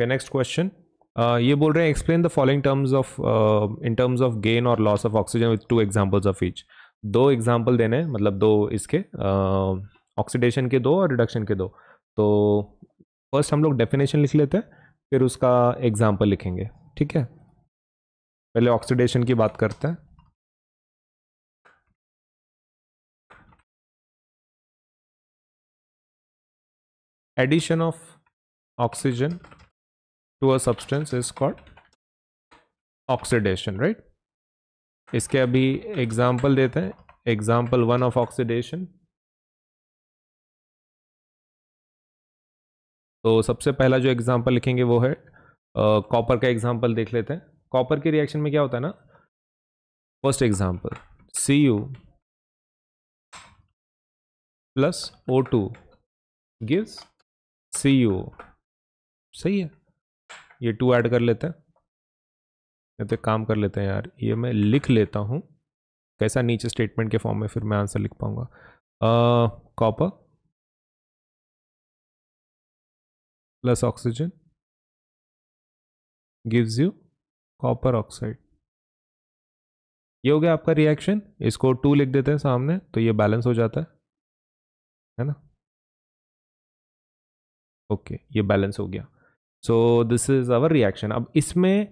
Okay next question ये बोल रहे हैं explain the following terms of in terms of gain और loss of oxygen with two examples of each दो example देने हैं मतलब दो इसके ऑक्सीडेशन uh, के दो और रिडक्शन के दो तो फर्स्ट हम लोग डेफिनेशन लिख लेते हैं फिर उसका एग्जाम्पल लिखेंगे ठीक है पहले ऑक्सीडेशन की बात करते हैं addition of oxygen to a substance is called oxidation right इसके अभी एग्जाम्पल देते हैं एग्जाम्पल वन ऑफ ऑक्सीडेशन तो सबसे पहला जो एग्जाम्पल लिखेंगे वो है कॉपर का एग्जाम्पल देख लेते हैं कॉपर के रिएक्शन में क्या होता है ना first example c u plus o two gives c u सही है ये टू ऐड कर लेते हैं तो काम कर लेते हैं यार ये मैं लिख लेता हूँ कैसा नीचे स्टेटमेंट के फॉर्म में फिर मैं आंसर लिख पाऊंगा copper plus oxygen gives you copper oxide ये हो गया आपका रिएक्शन इसको टू लिख देते हैं सामने तो ये बैलेंस हो जाता है है ना ओके ये बैलेंस हो गया so this is our reaction अब इसमें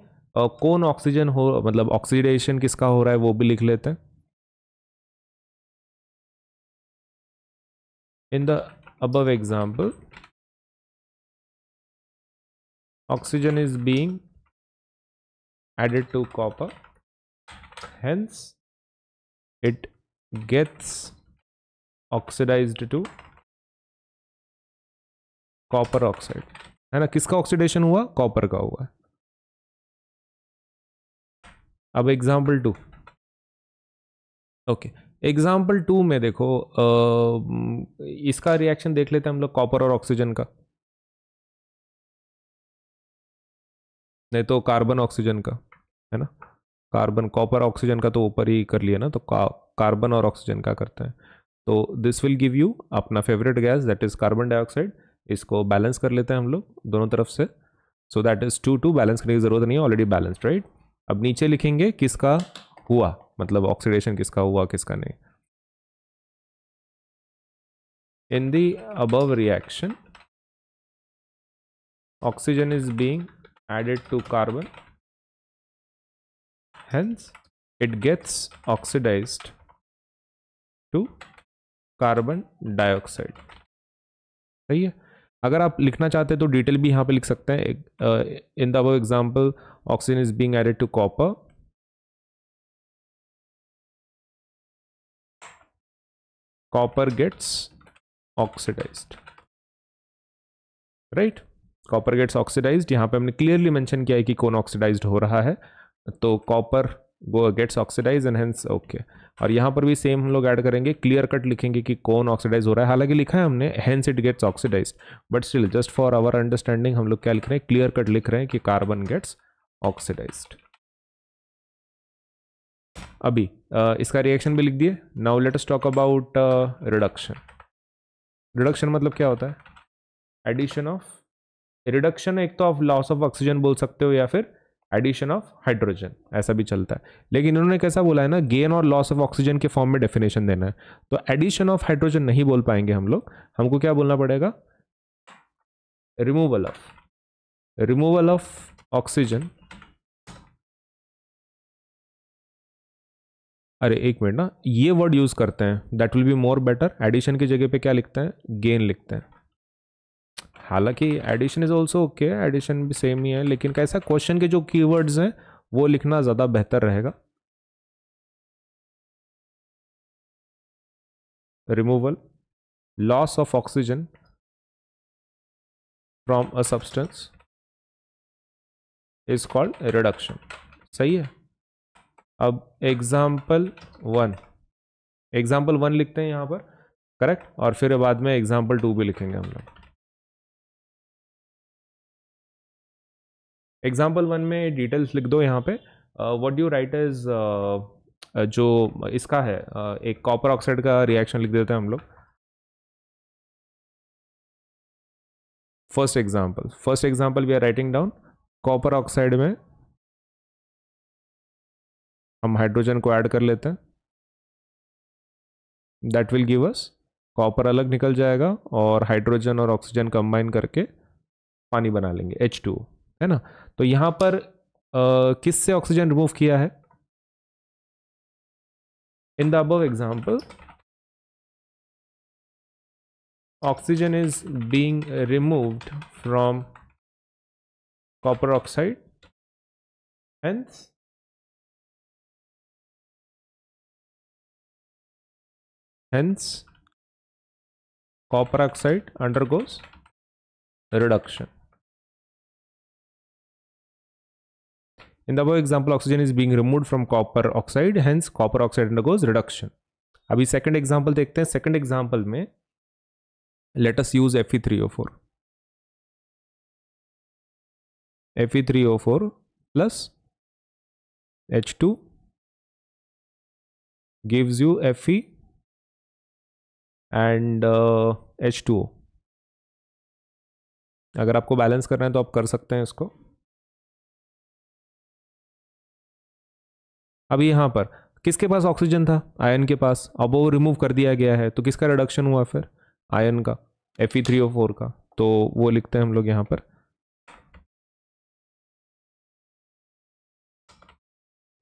कौन ऑक्सीजन हो मतलब ऑक्सीडेशन किसका हो रहा है वो भी लिख लेते हैं in the above example oxygen is being added to copper hence it gets oxidise to copper oxide है ना किसका ऑक्सीडेशन हुआ कॉपर का हुआ अब example two okay example two में देखो आ, इसका रिएक्शन देख लेते हैं हम लोग कॉपर और ऑक्सीजन का नहीं तो कार्बन ऑक्सीजन का है ना कार्बन कॉपर ऑक्सीजन का तो ऊपर ही कर लिया ना तो का, कार्बन और ऑक्सीजन का करते हैं तो दिस विल गिव यू अपना favourite gas that is carbon dioxide इसको बैलेंस कर लेते हैं हम लोग दोनों तरफ से so that is to to balance करने की ज़रूरत नहीं है ऑलरेडी बैलेंस्ड राइट अब नीचे लिखेंगे किसका हुआ मतलब ऑक्सीडेशन किसका हुआ किसका नहीं in the above reaction oxygen is being added to carbon hence it gets oxidise to carbon dioxide सही है अगर आप लिखना चाहते हैं तो डिटेल भी यहाँ पे लिख सकते हैं in the example oxygen is being added to copper copper gets oxidise right copper gets oxidised यहाँ पे हमने क्लियरली मैंशन किया है कि कौन ऑक्सीडाइज हो रहा है तो copper वो gets oxidise and hence okay और यहाँ पर भी सेम हम लोग ऐड करेंगे क्लियर कट लिखेंगे कि कौन ऑक्सीडाइज हो रहा है हालांकि लिखा है हमने hence it gets oxidise but still just for our understanding हम लोग क्या लिख रहे हैं क्लियर कट लिख रहे हैं कि कार्बन गेट्स ऑक्सीडाइज अभी इसका रिएक्शन भी लिख दिए now let us talk about reduction reduction मतलब क्या होता है एडिशन ऑफ रिडक्शन एक तो आप लॉस ऑफ ऑक्सीजन बोल सकते हो या फिर एडिशन ऑफ हाइड्रोजन ऐसा भी चलता है लेकिन इन्होंने कैसा बोला है ना गेन और लॉस ऑफ ऑक्सीजन के फॉर्म में डेफिनेशन देना है तो एडिशन ऑफ हाइड्रोजन नहीं बोल पाएंगे हम लोग हमको क्या बोलना पड़ेगा removal of removal of oxygen अरे एक मिनट ना ये वर्ड यूज करते हैं that will be more better addition की जगह पे क्या लिखते हैं गेन लिखते हैं हालांकि addition is also okay addition भी सेम ही है लेकिन कैसा क्वेश्चन के जो कीवर्ड्स हैं वो लिखना ज़्यादा बेहतर रहेगा removal loss of oxygen from a substance is called reduction सही है अब एग्जाम्पल वन एग्जाम्पल वन लिखते हैं यहाँ पर करेक्ट और फिर बाद में एग्जाम्पल टू भी लिखेंगे हम लोग एग्जाम्पल वन में डिटेल्स लिख दो यहाँ पे वट यू राइट इज जो इसका है uh, एक कॉपर ऑक्साइड का रिएक्शन लिख देते हैं हम लोग first example first example we are writing down copper oxide में हम हाइड्रोजन को ऐड कर लेते हैं that will give us copper अलग निकल जाएगा और हाइड्रोजन और ऑक्सीजन कंबाइन करके पानी बना लेंगे एच टू है ना तो यहां पर किससे ऑक्सीजन रिमूव किया है in the above example oxygen is being removed from copper oxide and hence copper oxide undergoes reduction In the above example, oxygen is being removed from copper oxide, hence copper oxide undergoes reduction. अभी second example देखते हैं second example mein let us use Fe3O4. Fe3O4 plus H2 gives you Fe and uh, H2O. अगर आपको balance करना है तो आप कर सकते हैं इसको अब यहाँ पर किसके पास ऑक्सीजन था आयन के पास अब वो रिमूव कर दिया गया है तो किसका रिडक्शन हुआ फिर आयन का F E three O four का तो वो लिखते हैं हम लोग यहाँ पर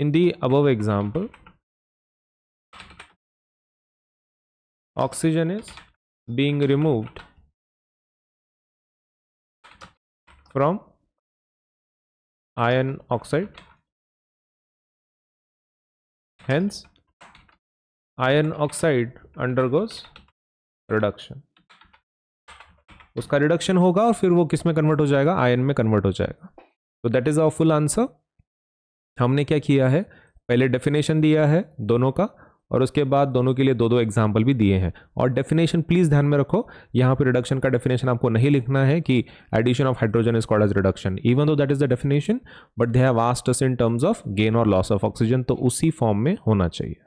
in the above example oxygen is being removed from iron oxide Hence, iron oxide undergoes reduction. उसका रिडक्शन होगा और फिर वो किस में कन्वर्ट हो जाएगा आयन में कन्वर्ट हो जाएगा तो that is our full answer हमने क्या किया है पहले डेफिनेशन दिया है दोनों का और उसके बाद दोनों के लिए दो दो एग्जाम्पल भी दिए हैं और डेफिनेशन प्लीज़ ध्यान में रखो यहाँ पे रिडक्शन का डेफिनेशन आपको नहीं लिखना है कि addition of hydrogen is called as reduction even though that is the definition but they have vast in terms of gain और लॉस ऑफ ऑक्सीजन तो उसी फॉर्म में होना चाहिए